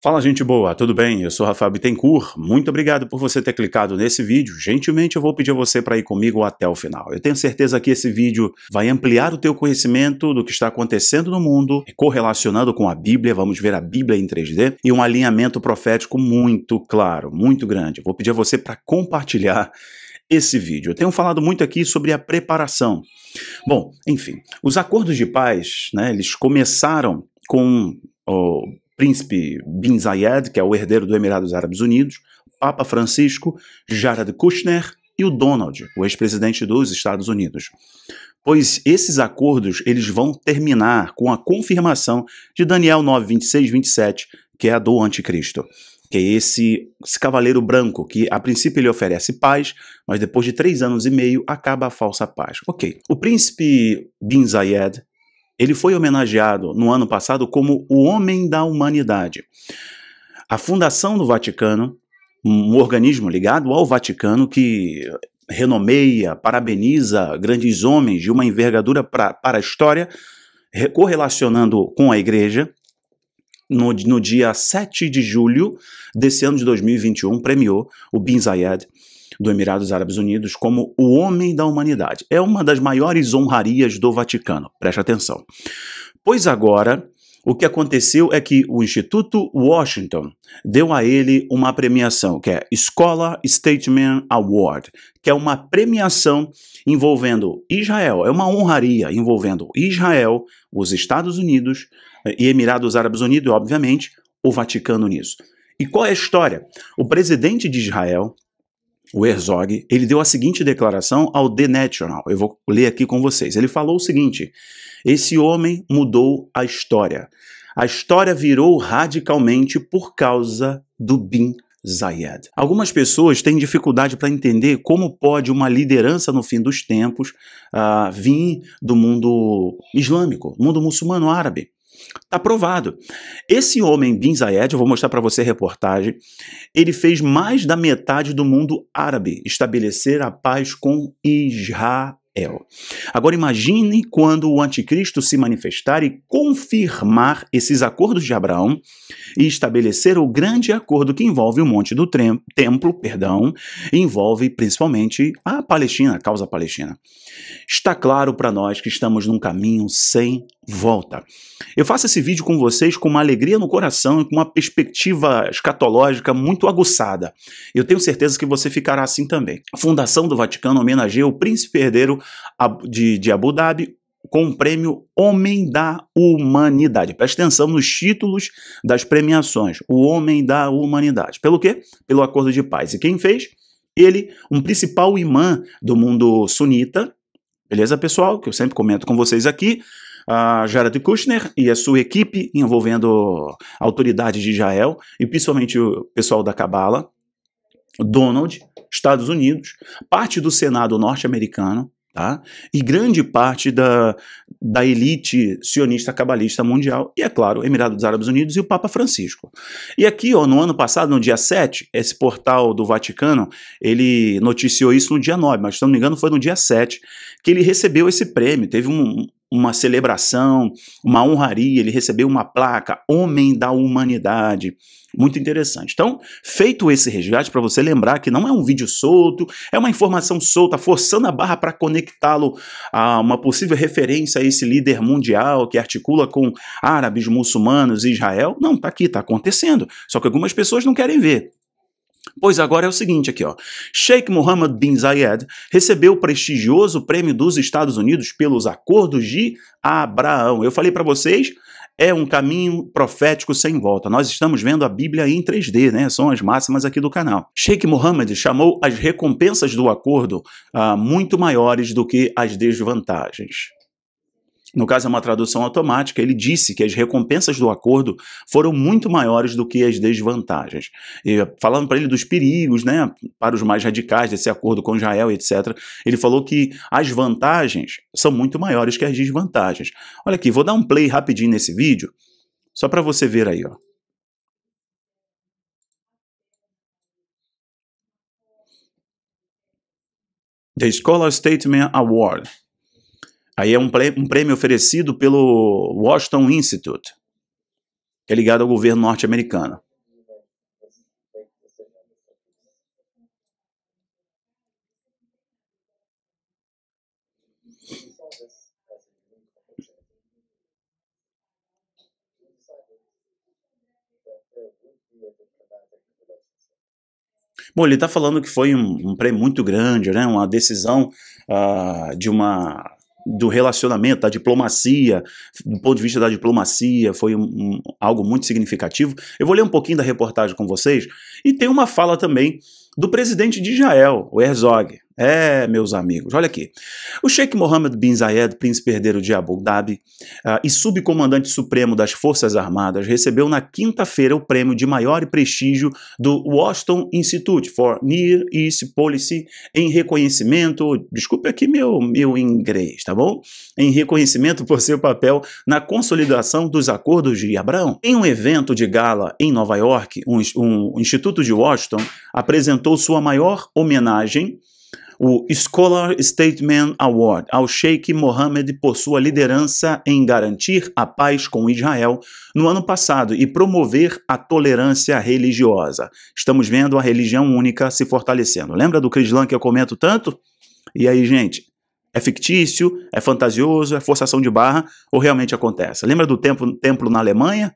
Fala gente boa, tudo bem? Eu sou Rafael Bittencourt, muito obrigado por você ter clicado nesse vídeo. Gentilmente eu vou pedir a você para ir comigo até o final. Eu tenho certeza que esse vídeo vai ampliar o teu conhecimento do que está acontecendo no mundo, correlacionando com a Bíblia, vamos ver a Bíblia em 3D, e um alinhamento profético muito claro, muito grande. Eu vou pedir a você para compartilhar esse vídeo. Eu tenho falado muito aqui sobre a preparação. Bom, enfim, os acordos de paz, né, eles começaram com... Oh, príncipe Bin Zayed, que é o herdeiro do Emirados Árabes Unidos, Papa Francisco, Jared Kushner e o Donald, o ex-presidente dos Estados Unidos. Pois esses acordos eles vão terminar com a confirmação de Daniel 9, 26, 27, que é a do anticristo. Que é esse, esse cavaleiro branco que a princípio lhe oferece paz, mas depois de três anos e meio acaba a falsa paz. Ok. O príncipe Bin Zayed ele foi homenageado no ano passado como o Homem da Humanidade. A Fundação do Vaticano, um organismo ligado ao Vaticano que renomeia, parabeniza grandes homens de uma envergadura pra, para a história, correlacionando com a Igreja, no, no, dia 7 de julho desse ano de 2021, premiou o Bin Zayed do Emirados Árabes Unidos como o homem da humanidade. É uma das maiores honrarias do Vaticano, preste atenção. Pois agora, o que aconteceu é que o Instituto Washington deu a ele uma premiação, que é Scholar Statement Award, que é uma premiação envolvendo Israel, é uma honraria envolvendo Israel, os Estados Unidos eh, e Emirados Árabes Unidos, obviamente, o Vaticano nisso. E qual é a história? O presidente de Israel, o Herzog, ele deu a seguinte declaração ao The National. Eu vou ler aqui com vocês. Ele falou o seguinte: esse homem mudou a história. A história virou radicalmente por causa do Bin Zayed. Algumas pessoas têm dificuldade para entender como pode uma liderança no fim dos tempos uh, vir do mundo islâmico, mundo muçulmano árabe. Tá provado. Esse homem, Bin Zayed, eu vou mostrar para você a reportagem, ele fez mais da metade do mundo árabe estabelecer a paz com Israel. Agora imagine quando o anticristo se manifestar e confirmar esses acordos de Abraão e estabelecer o grande acordo que envolve o monte do templo, perdão, envolve principalmente a Palestina, a causa palestina. Está claro para nós que estamos num caminho sem volta. Eu faço esse vídeo com vocês com uma alegria no coração e com uma perspectiva escatológica muito aguçada. Eu tenho certeza que você ficará assim também. A Fundação do Vaticano homenageia o príncipe herdeiro de, Abu Dhabi, com o prêmio Homem da Humanidade. Presta atenção nos títulos das premiações. O Homem da Humanidade. Pelo quê? Pelo Acordo de Paz. E quem fez? Ele, um principal imã do mundo sunita. Beleza, pessoal? Que eu sempre comento com vocês aqui a Jared Kushner e a sua equipe envolvendo autoridades de Israel e principalmente o pessoal da Cabala, Donald, Estados Unidos, parte do Senado norte-americano, tá? E grande parte da, da elite sionista cabalista mundial, e é claro, Emirados dos Árabes Unidos e o Papa Francisco. E aqui, ó, no ano passado, no dia 7, esse portal do Vaticano, ele noticiou isso no dia 9, mas se não me engano foi no dia 7 que ele recebeu esse prêmio, teve um, uma celebração, uma honraria, ele recebeu uma placa, Homem da Humanidade. Muito interessante. Então, feito esse resgate, para você lembrar que não é um vídeo solto, é uma informação solta, forçando a barra para conectá-lo a uma possível referência a esse líder mundial que articula com árabes, muçulmanos e Israel. Não, tá aqui, tá acontecendo. Só que algumas pessoas não querem ver. Pois agora é o seguinte aqui, ó. Sheikh Mohammed bin Zayed recebeu o prestigioso prêmio dos Estados Unidos pelos Acordos de Abraão. Eu falei para vocês, é um caminho profético sem volta. Nós estamos vendo a Bíblia em 3D, né? São as máximas aqui do canal. Sheikh Mohammed chamou as recompensas do acordo ah, muito maiores do que as desvantagens no caso é uma tradução automática, ele disse que as recompensas do acordo foram muito maiores do que as desvantagens. E falando para ele dos perigos, né, para os mais radicais desse acordo com Israel, etc., ele falou que as vantagens são muito maiores que as desvantagens. Olha aqui, vou dar um play rapidinho nesse vídeo, só para você ver aí, ó. The Scholar Statement Award Aí é um prêmio oferecido pelo Washington Institute, que é ligado ao governo norte-americano. Bom, ele está falando que foi um, um prêmio muito grande, né? uma decisão uh, de uma do relacionamento, da diplomacia, do ponto de vista da diplomacia, foi um, um, algo muito significativo. Eu vou ler um pouquinho da reportagem com vocês e tem uma fala também do presidente de Israel, o Herzog. É, meus amigos, olha aqui. O Sheikh Mohammed bin Zayed, príncipe herdeiro de Abu Dhabi uh, e subcomandante supremo das Forças Armadas, recebeu na quinta-feira o prêmio de maior prestígio do Washington Institute for Near East Policy em reconhecimento, desculpe aqui meu, meu inglês, tá bom? Em reconhecimento por seu papel na consolidação dos acordos de Abraão. Em um evento de gala em Nova York, um, um, o Instituto de Washington apresentou apresentou sua maior homenagem, o Scholar Statement Award, ao Sheikh Mohammed por sua liderança em garantir a paz com Israel no ano passado e promover a tolerância religiosa. Estamos vendo a religião única se fortalecendo. Lembra do Crislan que eu comento tanto? E aí, gente? É fictício? É fantasioso? É forçação de barra? Ou realmente acontece? Lembra do templo, templo na Alemanha?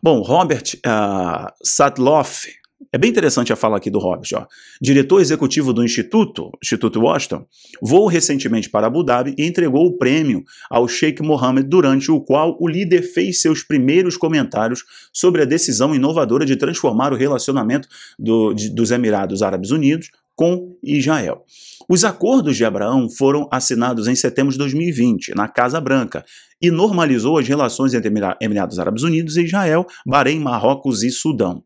Bom, Robert uh, Sadloff, é bem interessante a fala aqui do Robert. Ó. Diretor executivo do Instituto, Instituto Washington, voou recentemente para Abu Dhabi e entregou o prêmio ao Sheikh Mohammed, durante o qual o líder fez seus primeiros comentários sobre a decisão inovadora de transformar o relacionamento do, de, dos Emirados Árabes Unidos com Israel. Os acordos de Abraão foram assinados em setembro de 2020, na Casa Branca, e normalizou as relações entre Emirados Árabes Unidos e Israel, Bahrein, Marrocos e Sudão.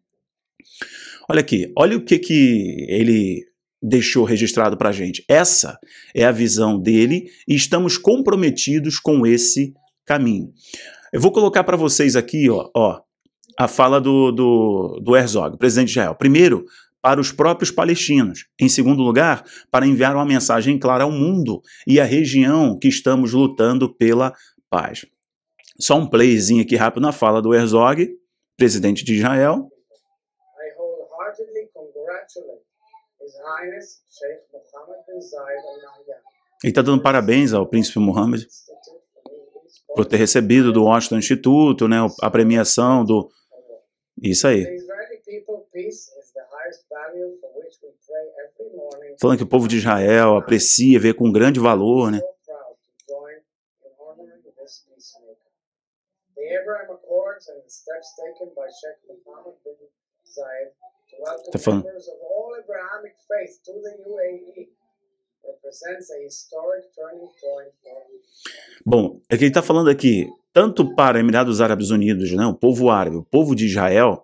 Olha aqui, olha o que, que ele deixou registrado para a gente. Essa é a visão dele e estamos comprometidos com esse caminho. Eu vou colocar para vocês aqui ó, ó, a fala do, do, do Herzog, presidente de Israel. Primeiro, para os próprios palestinos. Em segundo lugar, para enviar uma mensagem clara ao mundo e à região que estamos lutando pela paz. Só um playzinho aqui rápido na fala do Herzog, presidente de Israel. Ele está dando parabéns ao príncipe Mohammed por ter recebido do Washington Instituto né, a premiação do. Isso aí. Falando que o povo de Israel aprecia, vê com grande valor, né? Tá falando to the UAE. Represents a historic turning point Bom, é que ele está falando aqui, tanto para Emirados Árabes Unidos, né, o povo árabe, o povo de Israel,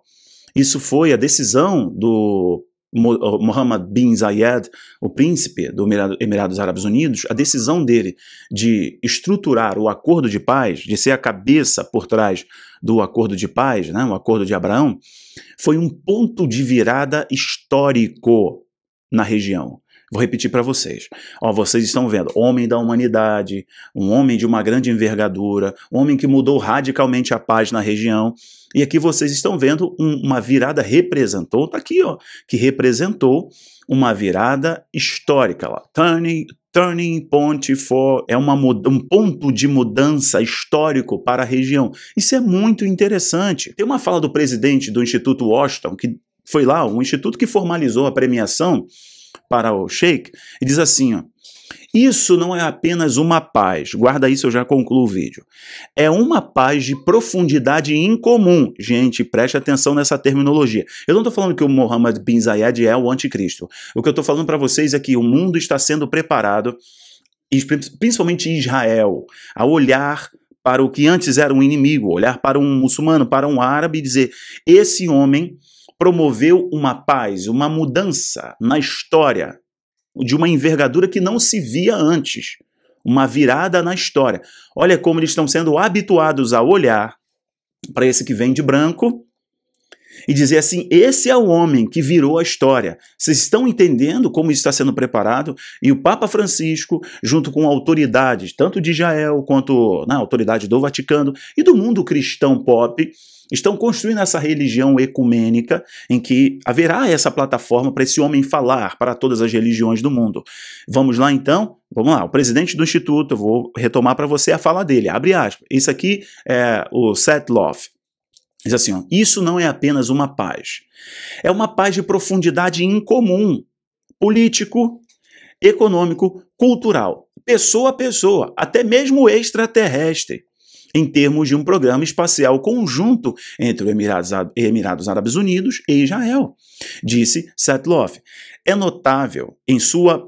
isso foi a decisão do Mohammed bin Zayed, o príncipe do Emirados Árabes Unidos, a decisão dele de estruturar o acordo de paz, de ser a cabeça por trás do acordo de paz, né, o acordo de Abraão, foi um ponto de virada histórico na região. Vou repetir para vocês. Ó, vocês estão vendo, homem da humanidade, um homem de uma grande envergadura, um homem que mudou radicalmente a paz na região. E aqui vocês estão vendo um, uma virada representou, tá aqui, ó, que representou uma virada histórica lá. Turning, turning point for é uma, um ponto de mudança histórico para a região. Isso é muito interessante. Tem uma fala do presidente do Instituto Washington que foi lá o instituto que formalizou a premiação para o Sheikh e diz assim, ó, isso não é apenas uma paz, guarda isso, eu já concluo o vídeo. É uma paz de profundidade incomum. Gente, preste atenção nessa terminologia. Eu não estou falando que o Mohammed bin Zayed é o anticristo. O que eu estou falando para vocês é que o mundo está sendo preparado, principalmente Israel, a olhar para o que antes era um inimigo, olhar para um muçulmano, para um árabe e dizer: esse homem promoveu uma paz, uma mudança na história de uma envergadura que não se via antes, uma virada na história. Olha como eles estão sendo habituados a olhar para esse que vem de branco e dizer assim: esse é o homem que virou a história. Vocês estão entendendo como isso está sendo preparado? E o Papa Francisco, junto com autoridades, tanto de Israel quanto na né, autoridade do Vaticano e do mundo cristão pop, estão construindo essa religião ecumênica em que haverá essa plataforma para esse homem falar para todas as religiões do mundo. Vamos lá então? Vamos lá, o presidente do Instituto, eu vou retomar para você a fala dele, abre aspas. Isso aqui é o Setloff, Diz assim: ó, isso não é apenas uma paz. É uma paz de profundidade incomum, político, econômico, cultural, pessoa a pessoa, até mesmo extraterrestre, em termos de um programa espacial conjunto entre os Emirados, Emirados Árabes Unidos e Israel, disse Setloff. É notável em sua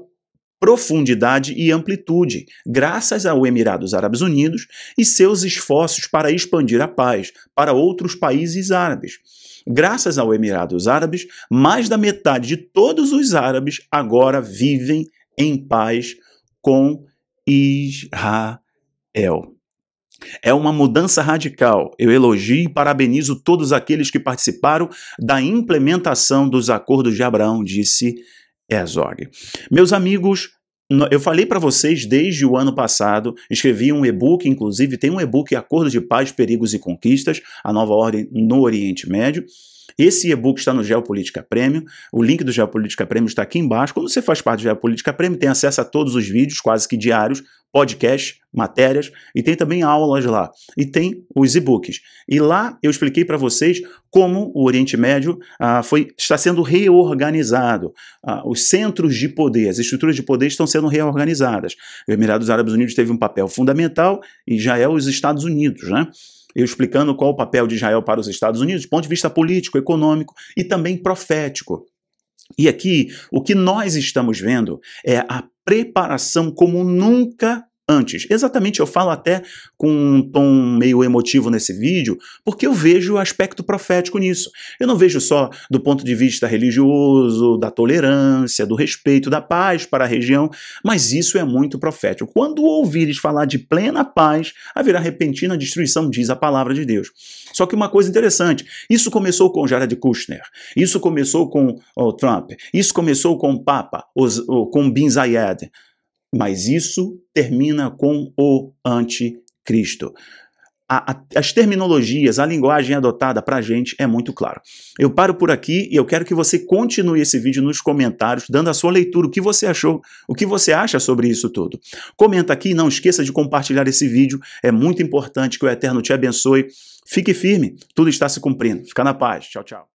profundidade e amplitude, graças ao Emirados Árabes Unidos e seus esforços para expandir a paz para outros países árabes. Graças ao Emirados Árabes, mais da metade de todos os árabes agora vivem em paz com Israel. É uma mudança radical. Eu elogio e parabenizo todos aqueles que participaram da implementação dos acordos de Abraão, disse Herzog. Meus amigos, eu falei para vocês desde o ano passado, escrevi um e-book, inclusive tem um e-book Acordo de Paz, Perigos e Conquistas, a nova ordem no Oriente Médio. Esse e-book está no Geopolítica Prêmio. O link do Geopolítica Prêmio está aqui embaixo. Quando você faz parte do Geopolítica Prêmio, tem acesso a todos os vídeos, quase que diários, podcasts, matérias e tem também aulas lá. E tem os e-books. E lá eu expliquei para vocês como o Oriente Médio ah, foi, está sendo reorganizado. Ah, os centros de poder, as estruturas de poder estão sendo reorganizadas. O Emirados Árabes Unidos teve um papel fundamental e já é os Estados Unidos, né? eu explicando qual o papel de Israel para os Estados Unidos, do ponto de vista político, econômico e também profético. E aqui, o que nós estamos vendo é a preparação como nunca antes. Exatamente, eu falo até com um tom meio emotivo nesse vídeo, porque eu vejo o aspecto profético nisso. Eu não vejo só do ponto de vista religioso, da tolerância, do respeito, da paz para a região, mas isso é muito profético. Quando ouvires falar de plena paz, haverá repentina destruição, diz a palavra de Deus. Só que uma coisa interessante, isso começou com Jared Kushner, isso começou com o oh, Trump, isso começou com o Papa, os, o com Bin Zayed, mas isso termina com o anticristo. A, a, as terminologias, a linguagem adotada para a gente é muito claro. Eu paro por aqui e eu quero que você continue esse vídeo nos comentários, dando a sua leitura, o que você achou, o que você acha sobre isso tudo. Comenta aqui, não esqueça de compartilhar esse vídeo, é muito importante que o Eterno te abençoe. Fique firme, tudo está se cumprindo. Fica na paz. Tchau, tchau.